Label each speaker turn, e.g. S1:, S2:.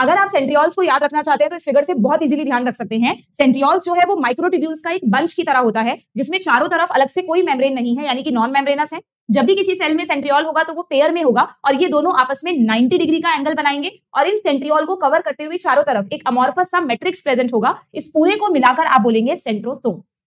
S1: अगर आप सेंट्रियॉल्स को याद रखना चाहते हैं तो इस फिगर से बहुत इजीली ध्यान रख सकते हैं सेंट्रियॉल्स जो है वो माइक्रोटिब्यूल्स का एक बंच की तरह होता है जिसमें चारों तरफ अलग से कोई मेम्ब्रेन नहीं है यानी कि नॉन मेम्ब्रेनस है जब भी किसी सेल में सेंट्रियॉल होगा तो वो पेयर में होगा और ये दोनों आपस में 90 डिग्री का एंगल बनाएंगे और इन सेंट्रियोल को कवर करते हुए चारों तरफ एक अमोरफस सा मैट्रिक्स प्रेजेंट होगा इस पूरे को मिलाकर आप बोलेंगे सेंट्रोसोम